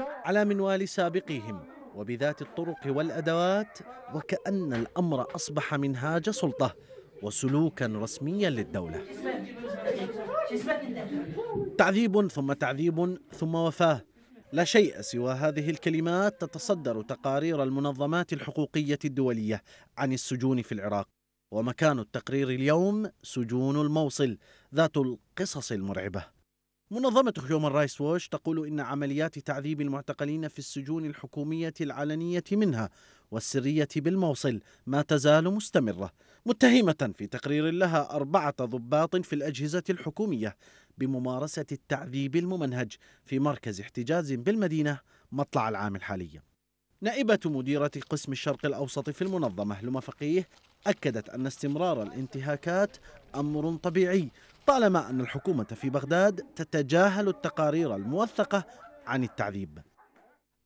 على منوال سابقيهم وبذات الطرق والادوات وكان الامر اصبح منهاج سلطه وسلوكا رسميا للدوله تعذيب ثم تعذيب ثم وفاه لا شيء سوى هذه الكلمات تتصدر تقارير المنظمات الحقوقيه الدوليه عن السجون في العراق ومكان التقرير اليوم سجون الموصل ذات القصص المرعبه منظمة هيومن رايس ووش تقول إن عمليات تعذيب المعتقلين في السجون الحكومية العلنية منها والسرية بالموصل ما تزال مستمرة متهمة في تقرير لها أربعة ضباط في الأجهزة الحكومية بممارسة التعذيب الممنهج في مركز احتجاز بالمدينة مطلع العام الحالي نائبة مديرة قسم الشرق الأوسط في المنظمة لما فقيه أكدت أن استمرار الانتهاكات أمر طبيعي طالما أن الحكومة في بغداد تتجاهل التقارير الموثقة عن التعذيب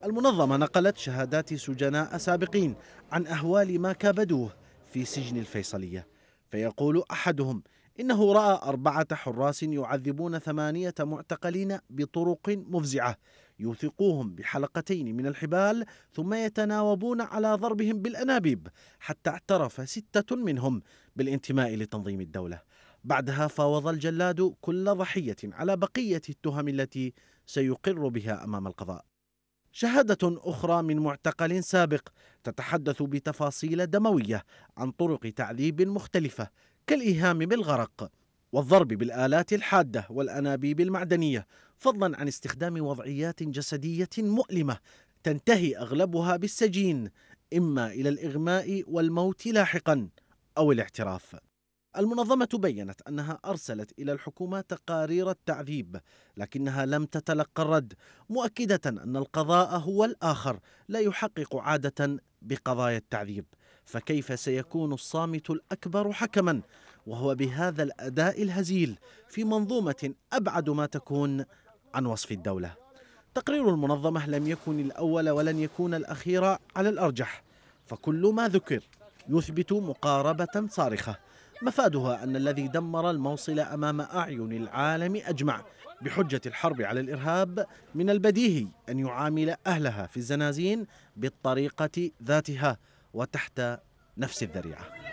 المنظمة نقلت شهادات سجناء سابقين عن أهوال ما كابدوه في سجن الفيصلية فيقول أحدهم إنه رأى أربعة حراس يعذبون ثمانية معتقلين بطرق مفزعة يوثقوهم بحلقتين من الحبال ثم يتناوبون على ضربهم بالأنابيب حتى اعترف ستة منهم بالانتماء لتنظيم الدولة بعدها فاوض الجلاد كل ضحية على بقية التهم التي سيقر بها أمام القضاء شهادة أخرى من معتقل سابق تتحدث بتفاصيل دموية عن طرق تعذيب مختلفة كالإيهام بالغرق والضرب بالآلات الحادة والأنابيب المعدنية فضلا عن استخدام وضعيات جسدية مؤلمة تنتهي أغلبها بالسجين إما إلى الإغماء والموت لاحقا أو الاعتراف المنظمة بيّنت أنها أرسلت إلى الحكومة تقارير التعذيب لكنها لم تتلقى الرد مؤكدة أن القضاء هو الآخر لا يحقق عادة بقضايا التعذيب فكيف سيكون الصامت الأكبر حكما وهو بهذا الأداء الهزيل في منظومة أبعد ما تكون عن وصف الدولة تقرير المنظمة لم يكن الأول ولن يكون الأخير على الأرجح فكل ما ذكر يثبت مقاربة صارخة مفادها أن الذي دمر الموصل أمام أعين العالم أجمع بحجة الحرب على الإرهاب من البديهي أن يعامل أهلها في الزنازين بالطريقة ذاتها وتحت نفس الذريعة